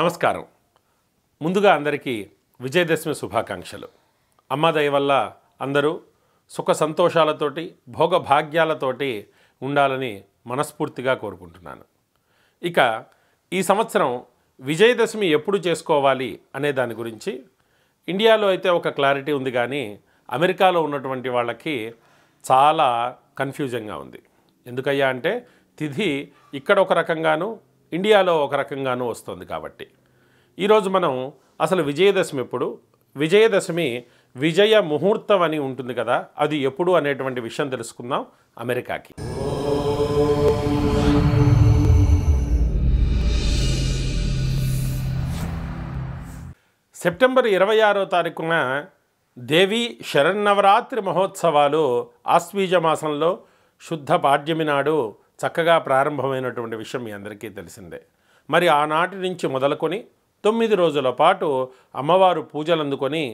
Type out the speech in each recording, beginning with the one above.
నమస్కారం ముందుగా అందరికీ విజయదశమి శుభాకాంక్షలు అమ్మాదయ వల్ల అందరూ సుఖ సంతోషాలతోటి భోగభాగ్యాలతోటి ఉండాలని మనస్ఫూర్తిగా కోరుకుంటున్నాను ఇక ఈ సంవత్సరం విజయదశమి ఎప్పుడు చేసుకోవాలి అనే దాని గురించి ఇండియాలో అయితే ఒక క్లారిటీ ఉంది కానీ అమెరికాలో ఉన్నటువంటి వాళ్ళకి చాలా కన్ఫ్యూజన్గా ఉంది ఎందుకయ్యా అంటే తిథి ఇక్కడ ఒక రకంగాను ఇండియాలో ఒక రకంగానూ వస్తుంది కాబట్టి ఈరోజు మనం అసలు విజయదశమి ఎప్పుడు విజయదశమి విజయ ముహూర్తం అని ఉంటుంది కదా అది ఎప్పుడు అనేటువంటి విషయం తెలుసుకుందాం అమెరికాకి సెప్టెంబర్ ఇరవై ఆరో తారీఖున దేవి శరన్నవరాత్రి మహోత్సవాలు ఆస్వీజ మాసంలో శుద్ధ పాడ్యమి నాడు చక్కగా ప్రారంభమైనటువంటి విషయం మీ అందరికీ తెలిసిందే మరి ఆనాటి నుంచి మొదలుకొని తొమ్మిది రోజుల పాటు అమ్మవారు పూజలు అందుకొని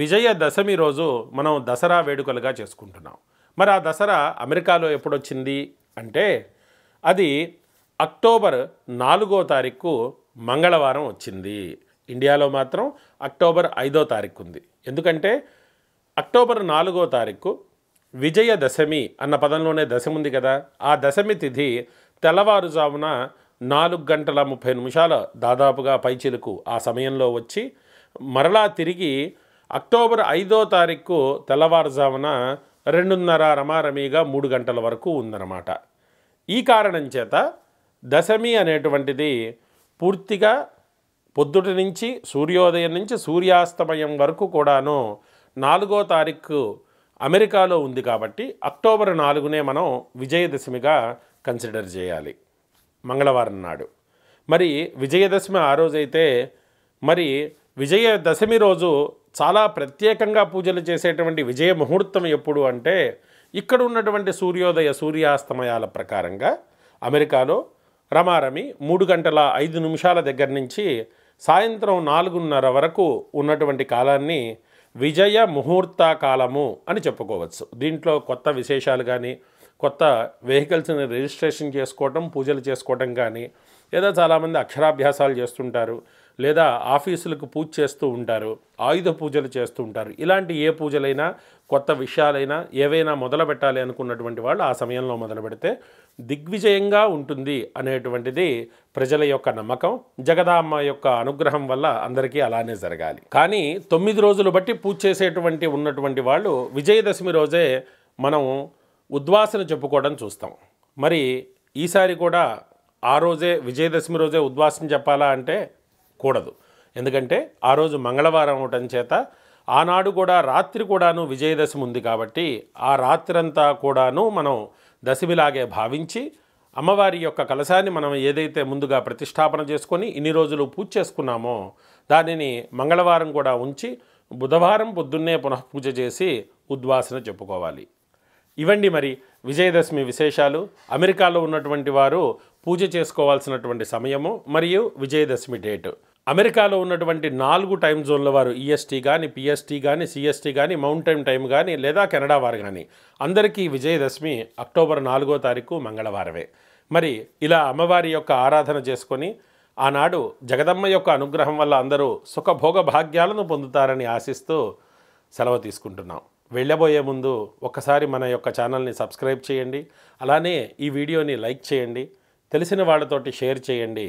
విజయదశమి రోజు మనం దసరా వేడుకలుగా చేసుకుంటున్నాం మరి ఆ దసరా అమెరికాలో ఎప్పుడొచ్చింది అంటే అది అక్టోబర్ నాలుగో తారీఖు మంగళవారం వచ్చింది ఇండియాలో మాత్రం అక్టోబర్ ఐదో తారీఖు ఉంది ఎందుకంటే అక్టోబర్ నాలుగో తారీఖు విజయదశమి అన్న పదంలోనే దశమి ఉంది కదా ఆ దశమి తిథి తెల్లవారుజామున నాలుగు గంటల ముప్పై నిమిషాల దాదాపుగా పైచిలుకు ఆ సమయంలో వచ్చి మరలా తిరిగి అక్టోబర్ ఐదో తారీఖు తెల్లవారుజామున రెండున్నర రమారమీగా మూడు గంటల వరకు ఉందన్నమాట ఈ కారణం చేత దశమి అనేటువంటిది పూర్తిగా పొద్దుటి నుంచి సూర్యోదయం నుంచి సూర్యాస్తమయం వరకు కూడాను నాలుగో తారీఖు అమెరికాలో ఉంది కాబట్టి అక్టోబర్ నాలుగునే మనం విజయదశమిగా కన్సిడర్ చేయాలి మంగళవారం నాడు మరి విజయదశమి ఆ రోజైతే మరి విజయదశమి రోజు చాలా ప్రత్యేకంగా పూజలు చేసేటువంటి విజయ ముహూర్తం ఎప్పుడు అంటే ఇక్కడ ఉన్నటువంటి సూర్యోదయ సూర్యాస్తమయాల ప్రకారంగా అమెరికాలో రమారమి మూడు గంటల ఐదు నిమిషాల దగ్గర నుంచి సాయంత్రం నాలుగున్నర వరకు ఉన్నటువంటి కాలాన్ని విజయ ముహూర్త కాలము అని చెప్పుకోవచ్చు దీంట్లో కొత్త విశేషాలు కానీ కొత్త వెహికల్స్ని రిజిస్ట్రేషన్ చేసుకోవటం పూజలు చేసుకోవటం కానీ లేదా చాలామంది అక్షరాభ్యాసాలు చేస్తుంటారు లేదా ఆఫీసులకు పూజ చేస్తూ ఉంటారు ఆయుధ పూజలు చేస్తూ ఉంటారు ఇలాంటి ఏ పూజలైనా కొత్త విషయాలైనా ఏవైనా మొదలు పెట్టాలి అనుకున్నటువంటి వాళ్ళు ఆ సమయంలో మొదలు పెడితే దిగ్విజయంగా ఉంటుంది అనేటువంటిది ప్రజల యొక్క నమ్మకం జగదామ్మ యొక్క అనుగ్రహం వల్ల అందరికీ అలానే జరగాలి కానీ తొమ్మిది రోజులు బట్టి పూజ చేసేటువంటి ఉన్నటువంటి వాళ్ళు విజయదశమి రోజే మనం ఉద్వాసన చెప్పుకోవడం చూస్తాం మరి ఈసారి కూడా ఆ రోజే విజయదశమి రోజే ఉద్వాసం చెప్పాలా అంటే కూడదు ఎందుకంటే ఆ రోజు మంగళవారం అవటం చేత ఆనాడు కూడా రాత్రి కూడాను విజయదశమి ఉంది కాబట్టి ఆ రాత్రంతా కూడాను మనం దశమిలాగే భావించి అమ్మవారి యొక్క కలశాన్ని మనం ఏదైతే ముందుగా ప్రతిష్టాపన చేసుకొని ఇన్ని రోజులు పూజ చేసుకున్నామో దానిని మంగళవారం కూడా ఉంచి బుధవారం పొద్దున్నే పునః పూజ చేసి ఉద్వాసన చెప్పుకోవాలి ఇవండి మరి విజయదశమి విశేషాలు అమెరికాలో ఉన్నటువంటి వారు పూజ చేసుకోవాల్సినటువంటి సమయము మరియు విజయదశమి డేటు అమెరికాలో ఉన్నటువంటి నాలుగు టైం జోన్ల వారు ఈఎస్టీ కానీ పిఎస్టీ కానీ సిఎస్టీ కానీ మౌంటైన్ టైం కానీ లేదా కెనడా వారు కానీ అందరికీ విజయదశమి అక్టోబర్ నాలుగో తారీఖు మంగళవారమే మరి ఇలా అమ్మవారి యొక్క ఆరాధన చేసుకొని ఆనాడు జగదమ్మ యొక్క అనుగ్రహం వల్ల అందరూ సుఖభోగ భాగ్యాలను పొందుతారని ఆశిస్తూ సెలవు తీసుకుంటున్నాం వెళ్ళబోయే ముందు ఒక్కసారి మన యొక్క ఛానల్ని సబ్స్క్రైబ్ చేయండి అలానే ఈ వీడియోని లైక్ చేయండి తెలిసిన వాళ్ళతోటి షేర్ చేయండి